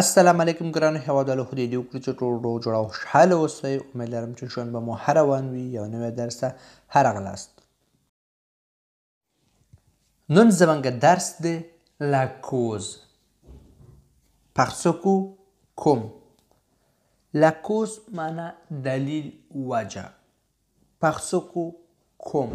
السلام علیکم ګرانو هیوادوالو خدای دې وکړي چې ټول روغ جوړ او خوشحاله اوسئ امید لرم چې ژوند به مو هره وان وي یو نوی درس ته هرغلاست نن زموږ درس دی لاکوز پرسکو کوم لاکوز معنا دلیل وجه پرسکو کوم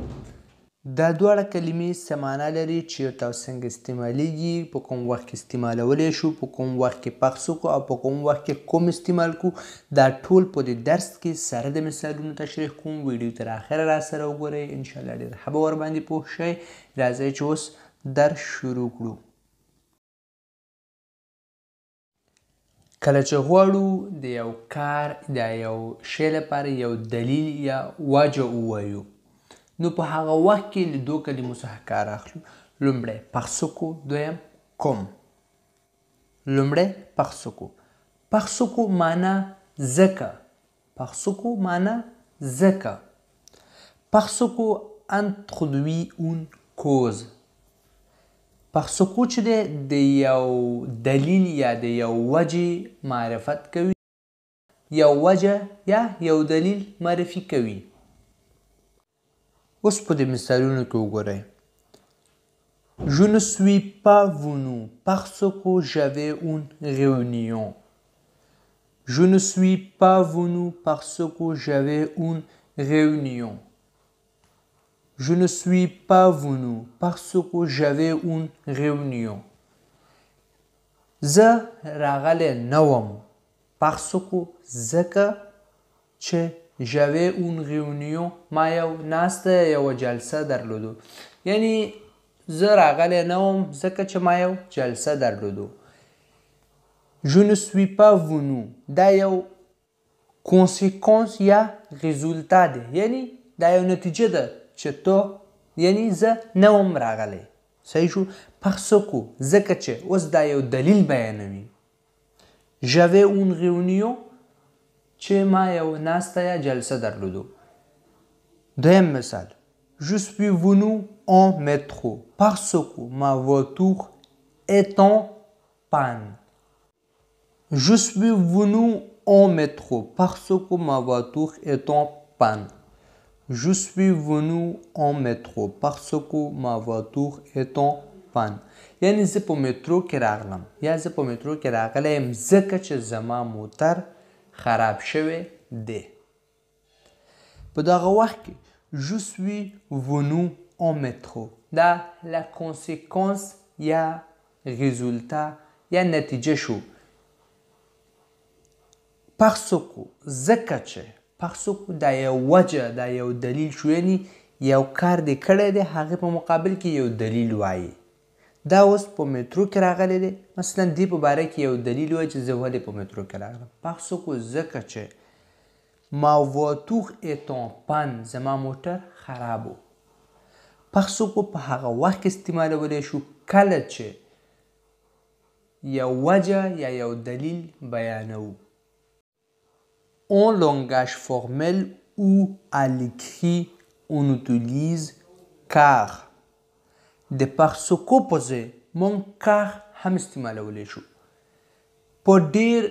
دا دواړه کلمې څه معنا لري چې یو تاسو څنګه استعمالیږي په کوم وخت کې استعمالولی شو په کوم وخت کې پخ وکړو او په کوم وخت کې کوم استعمال کو دا ټول په دې درس کې سره د مثالونو تشریح کوم ویډیو تر اخره را سره وګورئ انشاءالله ډېر ښه به ورباندې پوه شئ راځئ چې اوس درس شروع کړو کله چې غواړو د یو کار د یو شی لپاره یو دلیل یا وجه ووایو نو په هغه وخت کې له دوه کلمو څخه کار اخلو لومړی پخسکو دویم کوم لومړی پخسکو پخسکو معنا زکه پخسکو معنا زکه پخسکو ان تخدوی اون کوز پخسکو چې دی د یو دلیل یا د یو وجه معرفت کوي یو وجه یا یو دلیل معرفي کوي que Je ne suis pas venu parce que j'avais une réunion. Je ne suis pas venu parce que j'avais une réunion. Je ne suis pas venu parce que j'avais une réunion. za venu parce Parce que une réunion. j'avais une réunion ما یو ناسته یو جلسه درلودو یعنی زه راغلی نه وم ځکه چې ما یو جلسه درلودو Je ne suis pas venu دا یو کنسیکونس یا ریزولتا دی یعنی دا یو نتیجه ده چې تو یعنی زه نه وم راغلی صحیح شو پخسکو ځکه چې اوس دا یو دلیل بیانوي J'avais une réunion چې ما یو ناسته یا جلسه درلودو دویم Je suis venu en métro parce que ma voiture est en panne. Je suis venu en métro parce que ma voiture est en panne. Je suis venu en métro parce que ma voiture est en panne. یعنی زه په مترو Il راغلم a زه په métro qui راغلی یم ځکه en خراب شوی دی په دغه وخت کې je suis venu en métro دا لا کنسیکونس یا ریزولتا یا نتیجه شو پرسوکو زکه چې پرسوکو دا یو وجه دا یو دلیل شو یعنی یو کار دی کړی دی هغه په مقابل کې یو دلیل وایي دا اوس په مترو کې راغلی دی مثلا دې په باره کې یو دلیل وایي چې زه ولې په مترو کې راغلم بحثو کو ځکه چې ما واتوخ اتون پن زما موټر خراب و بحثو کو په هغه وخت کې استعمالولی شو کله چې یو وجه یا یو دلیل بیانوو اون لانگاژ فرمل او à l'écrit on utilise car د پارسکو په ځای مونږ کار هم استعمالولی شو په ډیر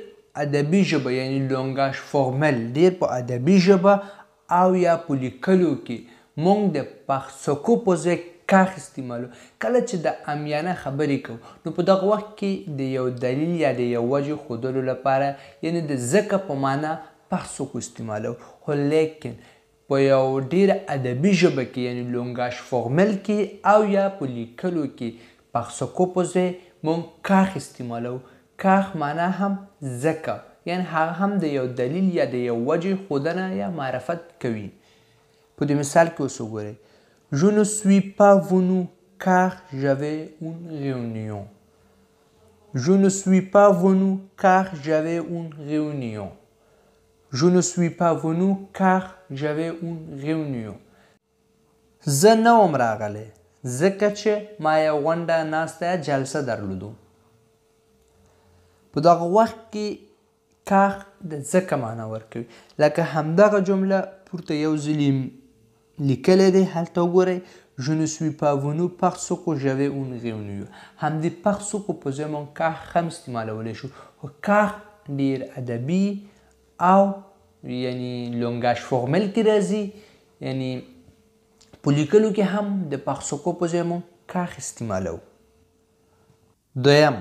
ادبي ژبه یعنی لونګاش فورمل ډیر په ادبي ژبه او یا په لیکلو کې مونږ د پارسکو په ځای کار استعمالو کله چې د امیانه خبرې کوو نو په دغه وخت کې د یو دلیل یا د یو وجه ښودلو لپاره یعنی د ځکه په معنا پارسکو استعمالو خو لیکن په یو ډیر ادبي ژبه کې یعنی لونګاش فورمل کې او یا په لیکلو کې پخسکو پوزه مونږ کاخ استعمالو کاخ معنا هم زکه یعنی هغه هم د یو دلیل یا د یو وجه خودنه یا معرفت کوي په دې مثال کې اوس وګورئ je ne suis pas venu car j'avais une réunion je ne suis pas venu car j'avais une réunion Je ne suis pas venu car j'avais une réunion. زه نه وم راغلی ځکه چې ما یو غونډه ناسته جلسه درلودو په دغه وخت کې کاخ د ځکه معنا ورکوي لکه همدغه جمله پورته یو ځلې لیکلی دی هلته وګورئ Je ne suis pas venu parce que j'avais une réunion. همدې parce que په ځای مونږ کاخ هم استعمالولی شو خو کاخ ډېر ادبي او یعنی لونګاش فورمل کې راځي یعنی په لیکلو کې هم د پاخسوکو په ځای مو کاخ استعمالو دویم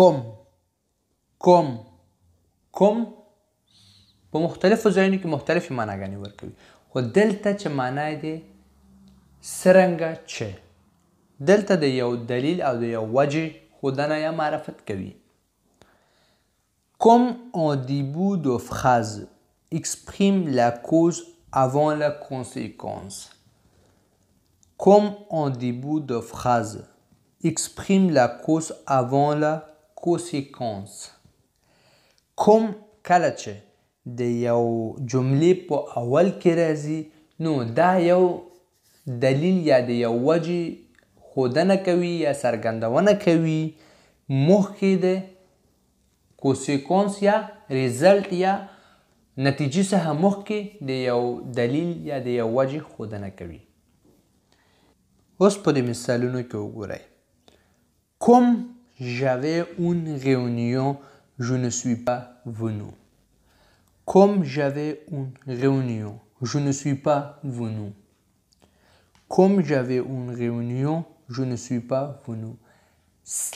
کوم کوم کوم په مختلفو ځایونو کې مختلفې معناګانې ورکوي خو دلته چې معنا یې دی څرنګه چې دلته د یو دلیل او د یو وجې ښودنه یا معرفت کوي comme en début de phrase, exprime la cause avant la conséquence. Comme en début de phrase, exprime la cause avant la conséquence. Comme kalache, de yau jumle awal no da yau dalil ya de yau waji khodana kawi کوسیکونس résultat, یا il څخه د یو دلیل یا د یو وجه کوي اوس په دې مثالونو کې j'avais une réunion je ne suis pas venu comme j'avais une réunion je ne suis pas venu comme j'avais une réunion je ne suis pas venu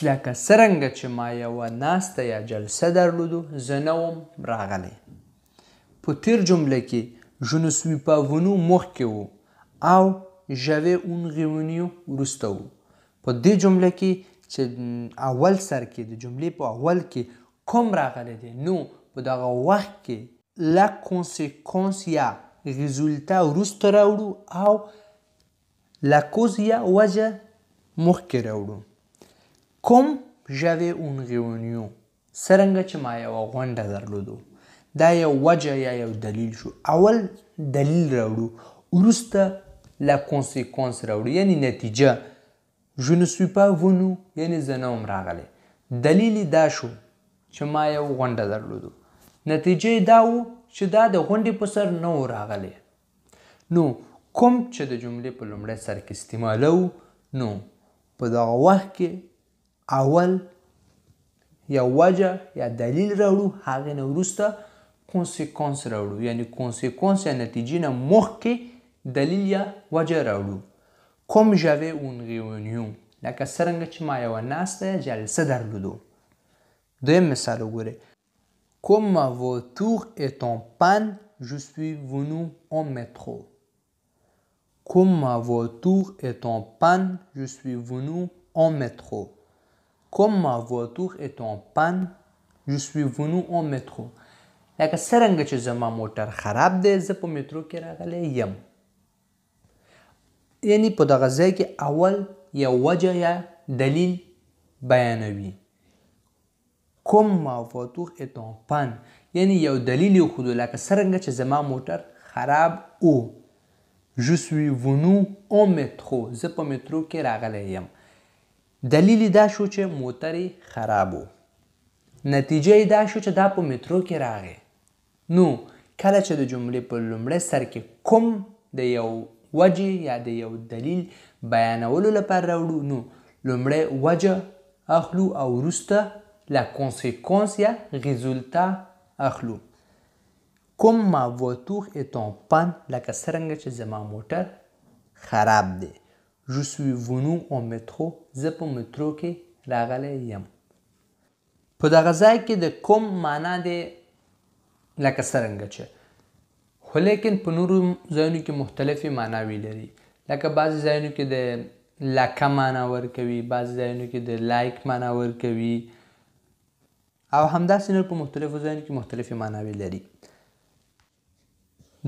لکه څرنګه چې ما یوه ناسته یا جلسه درلودو زه نه وم راغلی په تیر جمله کې ژ نه سوی پاونو مخکې وو او ژوې اون غیونیو وروسته وو په دې جمله کې چې اول سر کې د جملې په اول کې کوم راغلی دی نو په دغه وخت کې لا کنسیکونس یا ریزولتا وروسته راوړو او لا کوز یا وجه مخکې راوړو کوم ژاوې اون ریونیو څرنګه چې ما یو غونډه درلودو دا یو وجه یا یو دلیل شو اول دلیل راوړو ورسته لا کنسیکونس راوړو یعنی نتیجه je ne suis pas venu یعنی زه نه وم راغلی دلیل دا شو چې ما یو غونډه درلودو نتیجه دا و چې دا د غونډې په سر نه و راغلی نو کوم چې د جملې په لومړی سر کې استعمالو نو په دغه وخت کې اول یا وجه یا دلیل راوړو هغې نه وروسته کنسیکونس راوړو یعنی کنسیکونس یا نتیجې نه مخکې دلیل یا وجه راوړو کوم ژوې اون ریونیون لکه څرنګه چې ما یوه ناسته جلسه درلودو دویم مثال وګورئ Comme ma voiture est en panne, je suis venu en métro. Comme ma voiture est en panne, je suis venu en métro. Comme ma voiture est en panne, je suis venu en métro. لکه څرنګه چې زما موټر خراب دی زه په میترو کې راغلی یم یعنی په دغه ځای کې اول یا وجه یا دلیل بیانوي کوم ما فاتوخ اتان پن یعنی یو دلیل یې ښودو لکه څرنګه چې زما موټر خراب او جو سوی ونو او مترو زه په مترو کې راغلی یم دلیل دا شو چې موټر خراب و نتیجه دا شو چې دا په مترو کې راغی نو کله چې د جملې په لومړی سر کې کوم د یو وجه یا د یو دلیل بیانولو لپاره راوړو نو لومړی وجه اخلو او وروسته لا کنسیکونس یا ریزولتا اخلو کوم ما وتور اتون پن لکه څرنګه چې زما موټر خراب دی Je suis venu en métro. زه په مترو کې راغلی یم په دغه ځای کې د کوم معنا دی لکه څرنګه چې خو لیکن په نورو ځایونو کې مختلفې معناوې لري لکه بعضې ځایونو کې د لکه معنا ورکوي بعضې ځایونو کې د لایک معنا ورکوي او همداسې نور په مختلفو ځایونو کې مختلفې معناوې لري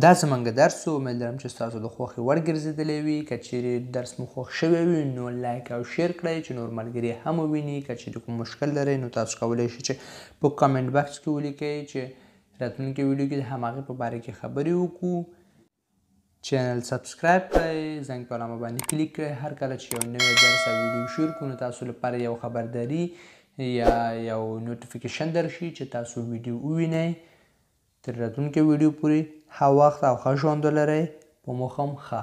دا زمونږ درس و امید لرم چې ستاسو د خوښې وړ ګرځېدلی وي که چیرې درس مو خوښ شوی وي نو لایک او شیر کړئ چې نور ملګري هم وویني که چیرې کوم مشکل لرئ نو تاسو کولی شئ چې په کامنټ بکس کې ولیکئ چې راتلونکي ویډیو کې د همهغې په باره کې خبرې وکړو چینل سبسکرایب کړئ زنګ په علامه باندې کلیک کړئ هر کله چې یو نوی درس او ویډیو شیر کړو نو تاسو لپاره یو خبرداري یا یو نوټیفیکیشن درشي چې تاسو ویډیو ووینئ تر راتلونکي ویډیو پورې ښه وخت او ښه ژوند ولرئ په موخم ښه